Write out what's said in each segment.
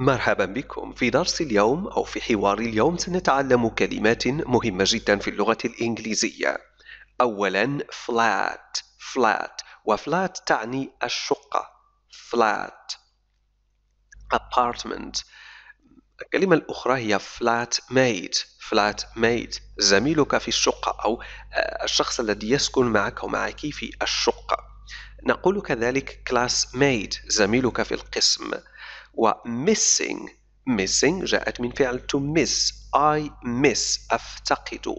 مرحبا بكم في درس اليوم أو في حوار اليوم سنتعلم كلمات مهمة جدا في اللغة الإنجليزية أولا flat flat وflat تعني الشقة flat apartment الكلمة الأخرى هي flat mate flat mate زميلك في الشقة أو آه، الشخص الذي يسكن معك أو معك في الشقة نقول كذلك classmate زميلك في القسم وميسينغ missing جاءت من فعل to miss I miss أفتقد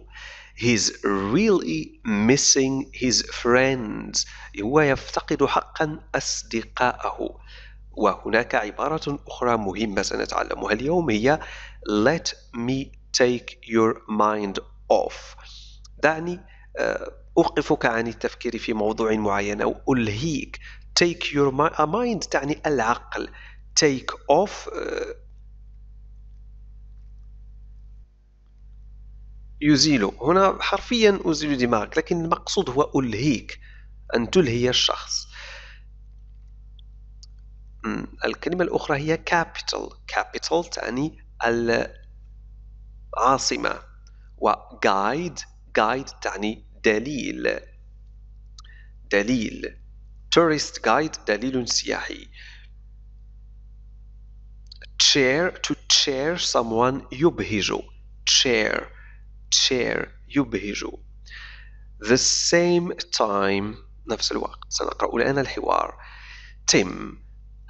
he's really missing his friends هو يفتقد حقا أصدقائه وهناك عبارة أخرى مهمة سنتعلمها اليوم هي let me take your mind off دعني آه، أوقفك عن التفكير في موضوع معين أو ألهيك take your mind تعني العقل take off uh, يزيل هنا حرفيا أزيل دماغك لكن المقصود هو ألهيك أن تلهي الشخص الكلمة الأخرى هي capital capital تعني العاصمة و guide guide تعني دليل دليل tourist guide دليل سياحي chair to chair someone يبهج chair chair يبهج the same time نفس الوقت سنقرأ الآن الحوار Tim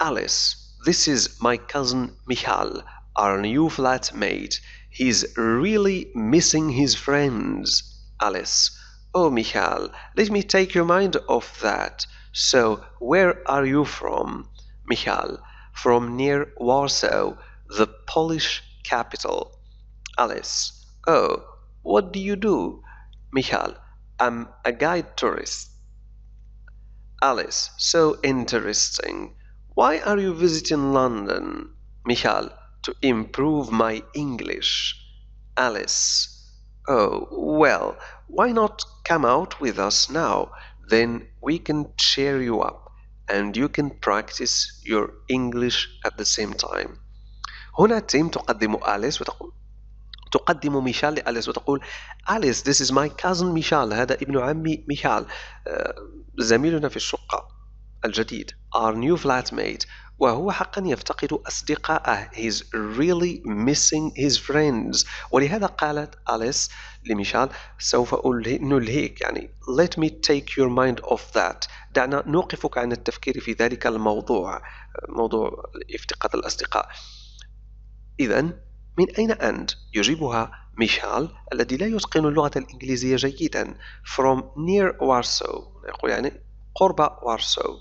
Alice this is my cousin Michal our new flatmate he's really missing his friends Alice Oh, Michal, let me take your mind off that. So, where are you from? Michal, from near Warsaw, the Polish capital. Alice. Oh, what do you do? Michal. I'm a guide tourist. Alice. So interesting. Why are you visiting London? Michal. To improve my English. Alice. Oh, well, why not come out with us now? Then we can cheer you up. and you can practice your English at the same time هنا تيم تقدم أليس وتقول تقدم ميشال لأليس وتقول أليس this is my cousin ميشال هذا ابن عمي ميشال آه، زميلنا في الشقة الجديد our new flatmate وهو حقا يفتقد أصدقائه he's really missing his friends ولهذا قالت أليس لميشال سوف نلهيك يعني let me take your mind off that دعنا نوقفك عن التفكير في ذلك الموضوع موضوع افتقاد الأصدقاء إذا من أين أنت؟ يجيبها ميشال الذي لا يتقن اللغة الإنجليزية جيدا from near Warsaw يقول يعني قرب وارسو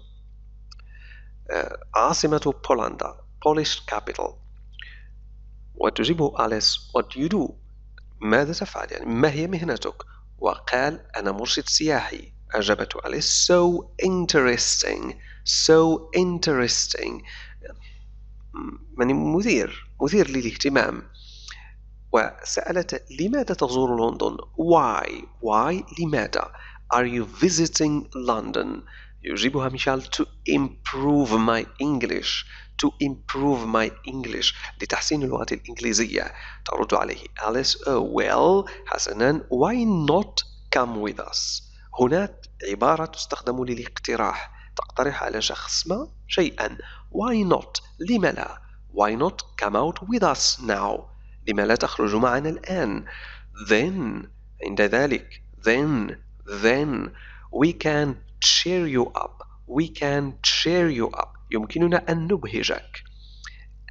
آه، عاصمة بولندا Polish capital وتجيبه أليس what do you do ماذا تفعل يعني ما هي مهنتك وقال أنا مرشد سياحي أجابته أليس so interesting so interesting يعني مثير مثير للاهتمام وسألت لماذا تزور لندن why why لماذا are you visiting London يجيبها ميشال to improve my English to improve my English لتحسين اللغة الإنجليزية ترد عليه أليس oh, uh, well حسنا why not come with us هنا عبارة تستخدم للاقتراح تقترح على شخص ما شيئا why not لم لا why not come out with us now لم لا تخرج معنا الآن then عند ذلك then then we can cheer you up we can cheer you up يمكننا أن نبهجك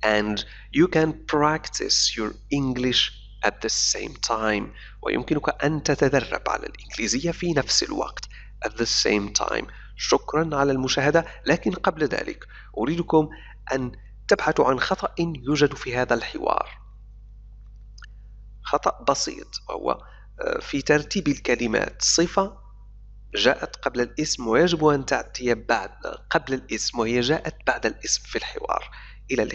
and you can practice your English at the same time ويمكنك أن تتدرب على الإنجليزية في نفس الوقت at the same time شكرا على المشاهدة لكن قبل ذلك أريدكم أن تبحثوا عن خطأ يوجد في هذا الحوار خطأ بسيط وهو آه، في ترتيب الكلمات صفة جاءت قبل الاسم ويجب أن تأتي بعد قبل الاسم وهي جاءت بعد الاسم في الحوار إلى